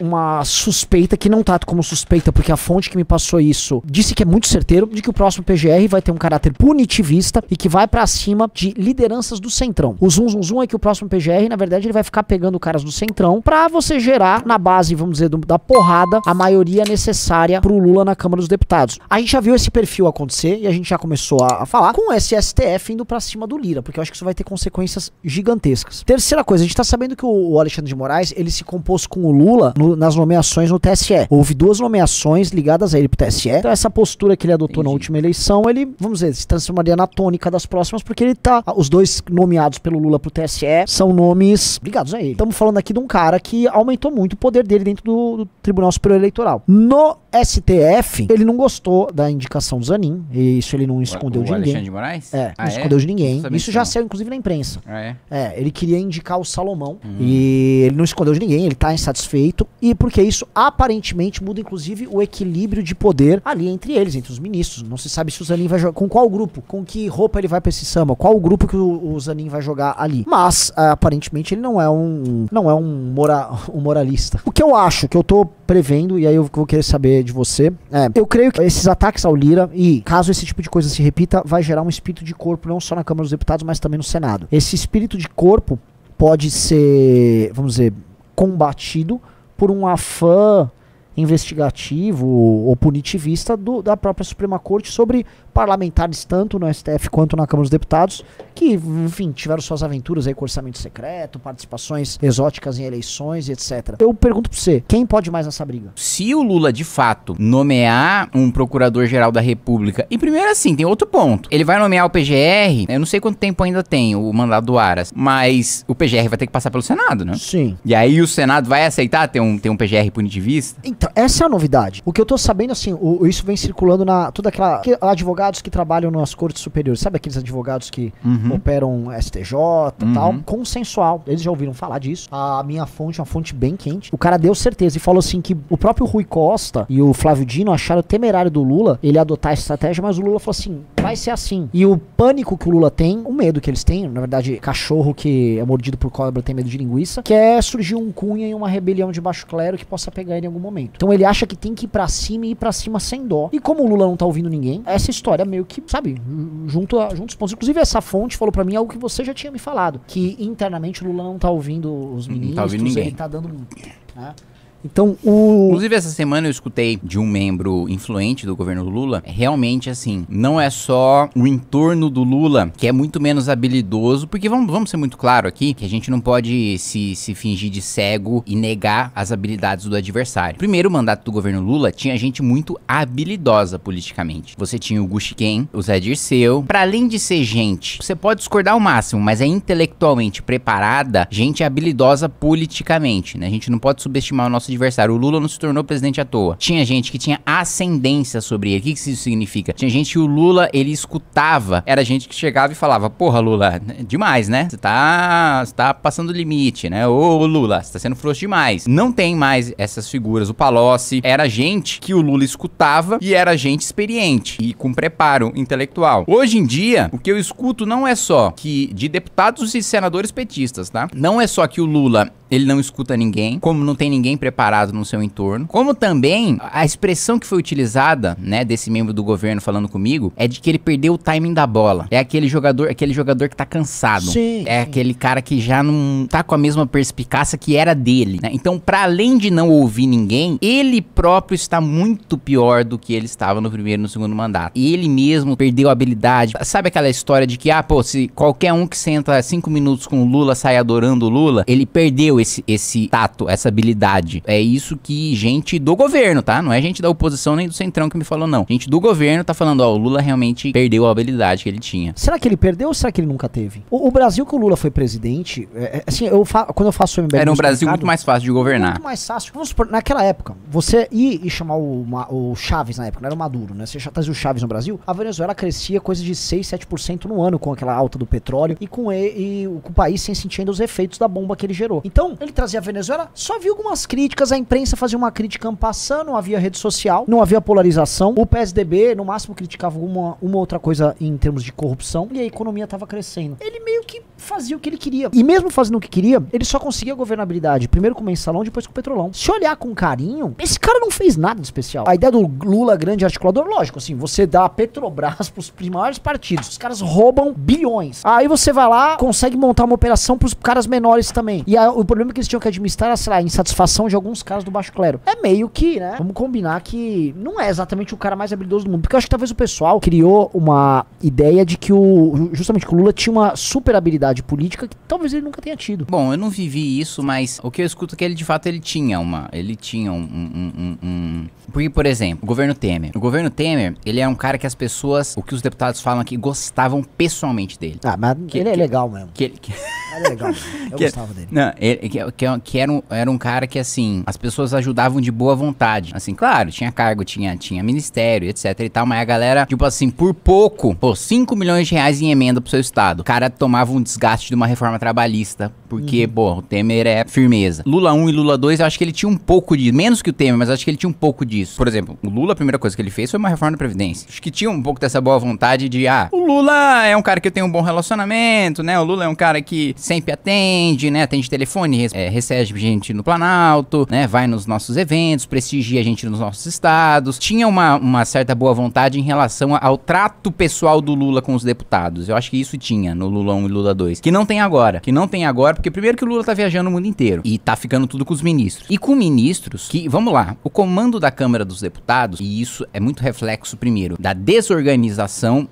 uma suspeita que não trato como suspeita, porque a fonte que me passou isso disse que é muito certeiro de que o próximo PGR vai ter um caráter punitivista e que vai para cima de lideranças do Centrão. O zoom, zoom, zoom é que o próximo PGR, na verdade, ele vai ficar pegando caras do Centrão para você gerar na base, vamos dizer, do, da porrada, a maioria necessária pro Lula na Câmara dos Deputados. A gente já viu esse perfil acontecer e a gente já começou a, a falar com o STF indo para cima do Lira, porque eu acho que isso vai ter consequências gigantescas. Terceira coisa, a gente tá sabendo que o, o Alexandre de Moraes, ele se compôs com o Lula no no, nas nomeações no TSE. Houve duas nomeações ligadas a ele pro TSE. Então, essa postura que ele adotou Entendi. na última eleição, ele, vamos dizer, se transformaria na tônica das próximas, porque ele tá. Os dois nomeados pelo Lula pro TSE são nomes ligados a ele. Estamos falando aqui de um cara que aumentou muito o poder dele dentro do, do Tribunal Superior Eleitoral. No STF, ele não gostou da indicação do Zanin, e isso ele não escondeu o, o de ninguém. Alexandre de Moraes? É, ah, não é? escondeu de ninguém. Isso já não. saiu, inclusive, na imprensa. Ah, é? é? ele queria indicar o Salomão, hum. e ele não escondeu de ninguém, ele tá insatisfeito. E porque isso aparentemente muda, inclusive, o equilíbrio de poder ali entre eles, entre os ministros. Não se sabe se o Zanin vai jogar. Com qual grupo? Com que roupa ele vai pra esse samba? Qual o grupo que o, o Zanin vai jogar ali? Mas, uh, aparentemente, ele não é um. Não é um, mora, um moralista. O que eu acho que eu tô prevendo, e aí eu vou querer saber de você. É, eu creio que esses ataques ao Lira, e caso esse tipo de coisa se repita, vai gerar um espírito de corpo, não só na Câmara dos Deputados, mas também no Senado. Esse espírito de corpo pode ser, vamos dizer, combatido por um afã investigativo ou punitivista do, da própria Suprema Corte sobre parlamentares, tanto no STF quanto na Câmara dos Deputados, que, enfim, tiveram suas aventuras aí com orçamento secreto, participações exóticas em eleições, etc. Eu pergunto pra você, quem pode mais nessa briga? Se o Lula, de fato, nomear um procurador-geral da República, e primeiro assim, tem outro ponto. Ele vai nomear o PGR, eu não sei quanto tempo ainda tem o mandado do Aras, mas o PGR vai ter que passar pelo Senado, né? Sim. E aí o Senado vai aceitar ter um, ter um PGR punitivista? Então, essa é a novidade. O que eu tô sabendo, assim, o, isso vem circulando na toda aquela advogada advogados que trabalham nas cortes superiores, sabe aqueles advogados que uhum. operam STJ e uhum. tal, consensual. Eles já ouviram falar disso. A minha fonte, é uma fonte bem quente. O cara deu certeza e falou assim que o próprio Rui Costa e o Flávio Dino acharam temerário do Lula ele adotar essa estratégia, mas o Lula falou assim: vai ser assim. E o pânico que o Lula tem, o medo que eles têm, na verdade, cachorro que é mordido por cobra tem medo de linguiça, que é surgir um cunha e uma rebelião de baixo clero que possa pegar ele em algum momento. Então ele acha que tem que ir pra cima e ir pra cima sem dó. E como o Lula não tá ouvindo ninguém, essa história história meio que, sabe, junto, a, junto os pontos. Inclusive, essa fonte falou para mim algo que você já tinha me falado: que internamente o Lula não tá ouvindo os uhum, tá ministros, não tá ouvindo ninguém. ele tá dando. Né? Então, o. Inclusive, essa semana eu escutei de um membro influente do governo Lula. É realmente, assim, não é só o entorno do Lula que é muito menos habilidoso, porque vamos, vamos ser muito claro aqui que a gente não pode se, se fingir de cego e negar as habilidades do adversário. Primeiro mandato do governo Lula tinha gente muito habilidosa politicamente. Você tinha o Gushiken, o Zé Dirceu. Para além de ser gente, você pode discordar o máximo, mas é intelectualmente preparada, gente habilidosa politicamente, né? A gente não pode subestimar o nosso adversário. O Lula não se tornou presidente à toa. Tinha gente que tinha ascendência sobre ele. O que, isso significa? Tinha gente que o Lula, ele escutava. Era gente que chegava e falava, porra, Lula, demais, né? Você tá, tá passando o limite, né? Ô, Lula, você tá sendo frouxo demais. Não tem mais essas figuras. O Palocci era gente que o Lula escutava e era gente experiente e com preparo intelectual. Hoje em dia, o que eu escuto não é só que de deputados e senadores petistas, tá? Não é só que o Lula, ele não escuta ninguém, como não tem ninguém preparado parado no seu entorno. Como também a expressão que foi utilizada, né, desse membro do governo falando comigo, é de que ele perdeu o timing da bola. É aquele jogador, aquele jogador que tá cansado. Sim. É aquele cara que já não tá com a mesma perspicácia que era dele, né? Então, para além de não ouvir ninguém, ele próprio está muito pior do que ele estava no primeiro e no segundo mandato. Ele mesmo perdeu a habilidade. Sabe aquela história de que, ah, pô, se qualquer um que senta cinco minutos com o Lula sai adorando o Lula, ele perdeu esse, esse tato, essa habilidade. É isso que gente do governo, tá? Não é gente da oposição nem do centrão que me falou, não. Gente do governo tá falando, ó, o Lula realmente perdeu a habilidade que ele tinha. Será que ele perdeu ou será que ele nunca teve? O, o Brasil que o Lula foi presidente, é, é assim, eu quando eu faço o MBL... Era um Brasil muito mais fácil de governar. Muito mais fácil. Vamos supor, naquela época, você ia, e chamar o, uma, o Chaves na época, não era o Maduro, né? Você já trazia o Chaves no Brasil, a Venezuela crescia coisa de 6, 7% no ano com aquela alta do petróleo e com, e, e, com o país sem sentindo os efeitos da bomba que ele gerou. Então, ele trazia a Venezuela, só viu algumas críticas críticas, a imprensa fazia uma crítica passando, não havia rede social, não havia polarização. O PSDB, no máximo, criticava uma, uma outra coisa em termos de corrupção e a economia estava crescendo. Ele meio que fazia o que ele queria. E mesmo fazendo o que queria, ele só conseguia governabilidade, primeiro com o mensalão, depois com o petrolão. Se olhar com carinho, esse cara não fez nada de especial. A ideia do Lula grande articulador, lógico, assim, você dá a Petrobras pros maiores partidos, os caras roubam bilhões. Aí você vai lá, consegue montar uma operação pros caras menores também. E aí, o problema que eles tinham que administrar era, sei lá, a insatisfação de alguns caras do baixo clero. É meio que, né, vamos combinar que não é exatamente o cara mais habilidoso do mundo, porque eu acho que talvez o pessoal criou uma ideia de que o, justamente que o Lula tinha uma super habilidade política que talvez ele nunca tenha tido. Bom, eu não vivi isso, mas o que eu escuto é que ele de fato ele tinha uma. Ele tinha um. um, um, um... Porque, por exemplo, o governo Temer. O governo Temer, ele é um cara que as pessoas, o que os deputados falam que gostavam pessoalmente dele. Ah, mas que, ele é legal mesmo. Que ele. Que... legal. Eu que, é- gostava dele. Não, ele, é, é que, que, era, um, era um cara que, assim, as pessoas ajudavam de boa vontade. Assim, claro, tinha cargo, tinha, tinha ministério, etc e tal, mas a galera, tipo assim, por pouco, pô, 5 milhões de reais em emenda pro seu estado. O cara tomava um desgaste de uma reforma trabalhista, porque, uhum. pô, o Temer é firmeza. Lula 1 e Lula 2, eu acho que ele tinha um pouco de menos que o Temer, mas acho que ele tinha um pouco disso. Por exemplo, o Lula, a primeira coisa que ele fez foi uma reforma da Previdência. Acho que tinha um pouco dessa boa vontade de, ah, o Lula é um cara que eu tenho um bom relacionamento, né? O Lula é um cara que sempre atende, né? Atende telefone, é, recebe gente no Planalto, né? Vai nos nossos eventos, prestigia a gente nos nossos estados. Tinha uma, uma certa boa vontade em relação ao trato pessoal do Lula com os deputados. Eu acho que isso tinha no Lula 1 e Lula 2. Que não tem agora. Que não tem agora, porque primeiro que o Lula tá viajando o mundo inteiro. E tá ficando tudo com os ministros. E com ministros que, vamos lá, o comando da Câmara dos Deputados, e isso é muito reflexo, primeiro, da desorganização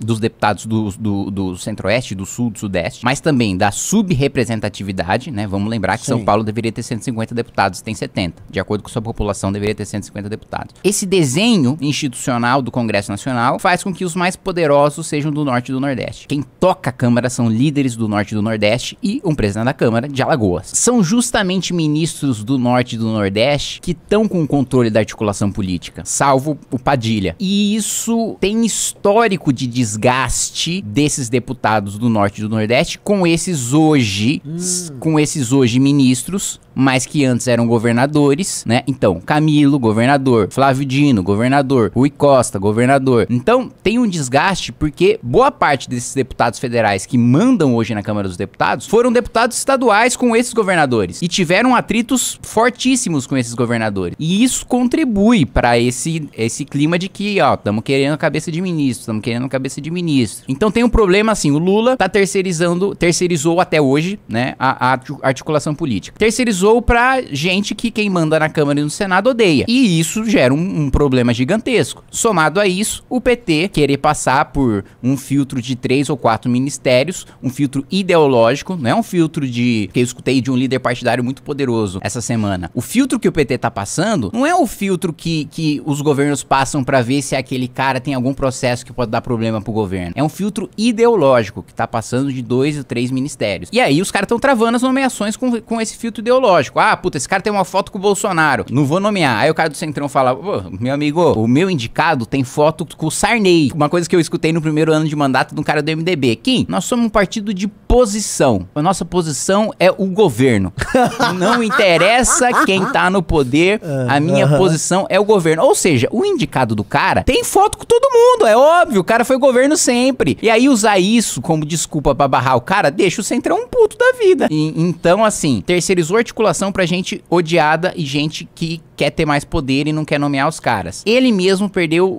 dos deputados do, do, do Centro-Oeste, do Sul, do Sudeste, mas também da subrepresentatividade, né? Vamos lembrar que Sim. São Paulo deveria ter 150 deputados, tem 70. De acordo com sua população, deveria ter 150 deputados. Esse desenho institucional do Congresso Nacional faz com que os mais poderosos sejam do Norte e do Nordeste. Quem toca a Câmara são líderes do Norte e do Nordeste e um presidente da Câmara de Alagoas. São justamente ministros do Norte e do Nordeste que estão com o controle da articulação política, salvo o Padilha. E isso tem histórico de desgaste desses deputados do Norte e do Nordeste com esses hoje, hum. com esses hoje ministros, mas que antes eram governadores, né? Então, Camilo, governador, Flávio Dino, governador, Rui Costa, governador. Então, tem um desgaste porque boa parte desses deputados federais que mandam hoje na Câmara dos Deputados foram deputados estaduais com esses governadores e tiveram atritos fortíssimos com esses governadores. E isso contribui para esse esse clima de que, ó, estamos querendo a cabeça de ministro, estamos querendo a cabeça de ministro. Então, tem um problema assim, o Lula tá terceirizando, terceirizou até hoje, né, a, a articulação política. Terceirizou ou para gente que quem manda na Câmara e no Senado odeia. E isso gera um, um, problema gigantesco. Somado a isso, o PT querer passar por um filtro de três ou quatro ministérios, um filtro ideológico, não é um filtro de que eu escutei de um líder partidário muito poderoso essa semana. O filtro que o PT tá passando não é o filtro que, que os governos passam para ver se aquele cara tem algum processo que pode dar problema pro governo. É um filtro ideológico que tá passando de dois ou três ministérios. E aí os caras estão travando as nomeações com, com esse filtro ideológico lógico. Ah, puta, esse cara tem uma foto com o Bolsonaro. Não vou nomear. Aí o cara do Centrão fala: Pô, meu amigo, o meu indicado tem foto com o Sarney. Uma coisa que eu escutei no primeiro ano de mandato de um cara do MDB. Kim, nós somos um partido de posição. A nossa posição é o governo. Não interessa quem tá no poder, ah, a minha posição é o governo. Ou seja, o indicado do cara tem foto com todo mundo, é óbvio. O cara foi governo sempre. E aí usar isso como desculpa pra barrar o cara, deixa o Centrão um puto da vida. E, então, assim, terceirizou articulação população para gente odiada e gente que quer ter mais poder e não quer nomear os caras. Ele mesmo perdeu o,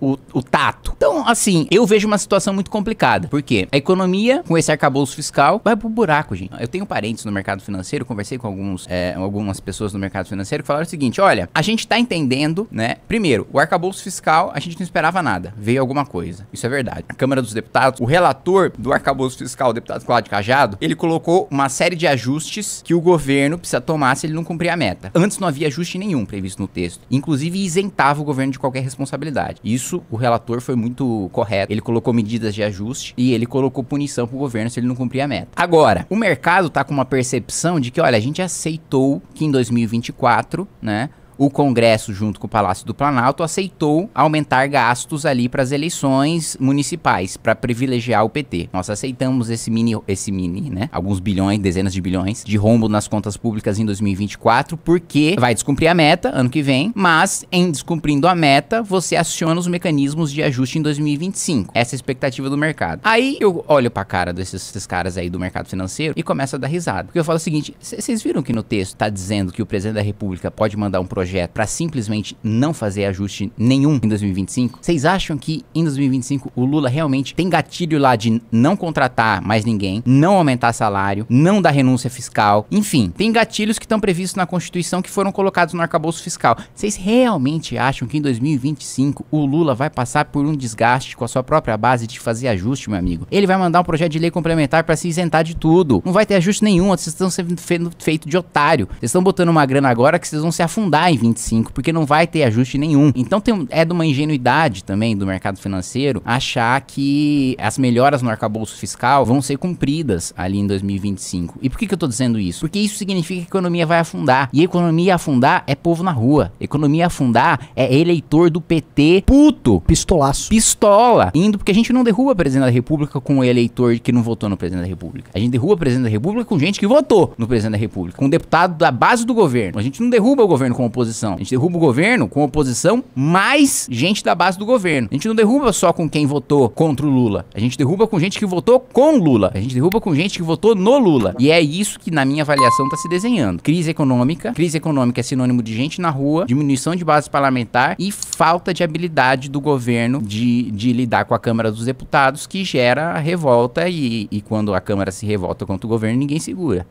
o, o, o tato. Então, assim, eu vejo uma situação muito complicada. porque A economia, com esse arcabouço fiscal, vai pro buraco, gente. Eu tenho parentes no mercado financeiro, conversei com alguns, é, algumas pessoas no mercado financeiro que falaram o seguinte: olha, a gente tá entendendo, né? Primeiro, o arcabouço fiscal, a gente não esperava nada. Veio alguma coisa. Isso é verdade. A Câmara dos Deputados, o relator do arcabouço fiscal, o deputado Cláudio Cajado, ele colocou uma série de ajustes que o governo precisa tomar se ele não cumprir a meta. Antes não havia ajuste nenhum previsto no texto. Inclusive, isentava o governo de qualquer responsabilidade. Isso, o relator foi muito correto. Ele colocou medidas de ajuste e ele colocou punição pro governo se ele não cumprir a meta. Agora, o mercado tá com uma percepção de que, olha, a gente aceitou que em 2024, né, o Congresso, junto com o Palácio do Planalto, aceitou aumentar gastos ali para as eleições municipais, para privilegiar o PT. Nós aceitamos esse mini, esse mini, né? Alguns bilhões, dezenas de bilhões de rombo nas contas públicas em 2024, porque vai descumprir a meta ano que vem, mas em descumprindo a meta, você aciona os mecanismos de ajuste em 2025. Essa é a expectativa do mercado. Aí eu olho para a cara desses, desses caras aí do mercado financeiro e começo a dar risada. Porque eu falo o seguinte: vocês viram que no texto está dizendo que o presidente da República pode mandar um projeto projeto para simplesmente não fazer ajuste nenhum em 2025? Vocês acham que em 2025 o Lula realmente tem gatilho lá de não contratar mais ninguém, não aumentar salário, não dar renúncia fiscal? Enfim, tem gatilhos que estão previstos na Constituição que foram colocados no arcabouço fiscal. Vocês realmente acham que em 2025 o Lula vai passar por um desgaste com a sua própria base de fazer ajuste, meu amigo? Ele vai mandar um projeto de lei complementar para se isentar de tudo. Não vai ter ajuste nenhum, vocês estão sendo feito de otário. Vocês estão botando uma grana agora que vocês vão se afundar em 25, porque não vai ter ajuste nenhum. Então tem, é de uma ingenuidade também do mercado financeiro achar que as melhoras no arcabouço fiscal vão ser cumpridas ali em 2025. E por que, que eu tô dizendo isso? Porque isso significa que a economia vai afundar. E economia afundar é povo na rua. Economia afundar é eleitor do PT puto. Pistolaço. Pistola. Indo porque a gente não derruba o presidente da república com o eleitor que não votou no presidente da república. A gente derruba o presidente da república com gente que votou no presidente da república. Com um deputado da base do governo. A gente não derruba o governo com oposição oposição. A gente derruba o governo com oposição mais gente da base do governo. A gente não derruba só com quem votou contra o Lula. A gente derruba com gente que votou com Lula. A gente derruba com gente que votou no Lula. E é isso que, na minha avaliação, está se desenhando. Crise econômica. Crise econômica é sinônimo de gente na rua, diminuição de base parlamentar e falta de habilidade do governo de, de lidar com a Câmara dos Deputados, que gera revolta e, e quando a Câmara se revolta contra o governo, ninguém segura.